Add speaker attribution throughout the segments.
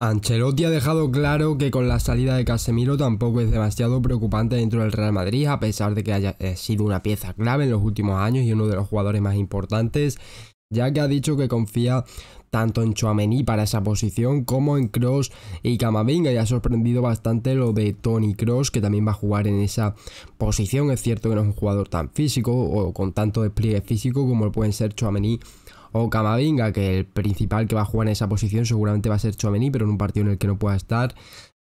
Speaker 1: Ancelotti ha dejado claro que con la salida de Casemiro tampoco es demasiado preocupante dentro del Real Madrid, a pesar de que haya eh, sido una pieza clave en los últimos años y uno de los jugadores más importantes ya que ha dicho que confía tanto en Chouameni para esa posición como en Cross y Camavinga y ha sorprendido bastante lo de Tony Cross que también va a jugar en esa posición es cierto que no es un jugador tan físico o con tanto despliegue físico como pueden ser Chouameni o Camavinga que el principal que va a jugar en esa posición seguramente va a ser Chouameni pero en un partido en el que no pueda estar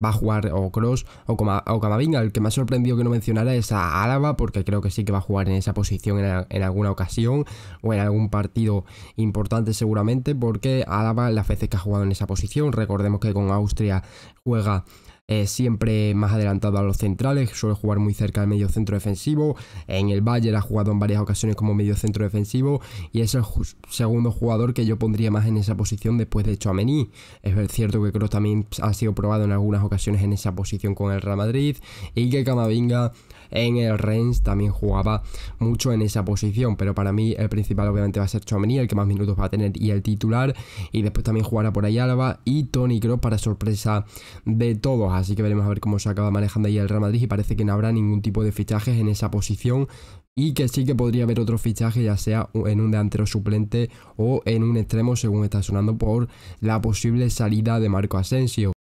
Speaker 1: va a jugar o Cross o, El que me ha sorprendido que no mencionara es a Álava, porque creo que sí que va a jugar en esa posición en, en alguna ocasión o en algún partido importante seguramente, porque Álava las veces que ha jugado en esa posición, recordemos que con Austria juega eh, siempre más adelantado a los centrales, suele jugar muy cerca del medio centro defensivo. En el Bayern ha jugado en varias ocasiones como medio centro defensivo y es el segundo jugador que yo pondría más en esa posición después de Chouameni. Es cierto que Kroos también ha sido probado en algunas ocasiones en esa posición con el Real Madrid y que Camavinga en el Rennes también jugaba mucho en esa posición, pero para mí el principal obviamente va a ser Chouameni, el que más minutos va a tener y el titular y después también jugará por ahí Alba y Tony Kroos para sorpresa de todos. Así que veremos a ver cómo se acaba manejando ahí el Real Madrid y parece que no habrá ningún tipo de fichajes en esa posición y que sí que podría haber otro fichaje ya sea en un delantero suplente o en un extremo según está sonando por la posible salida de Marco Asensio.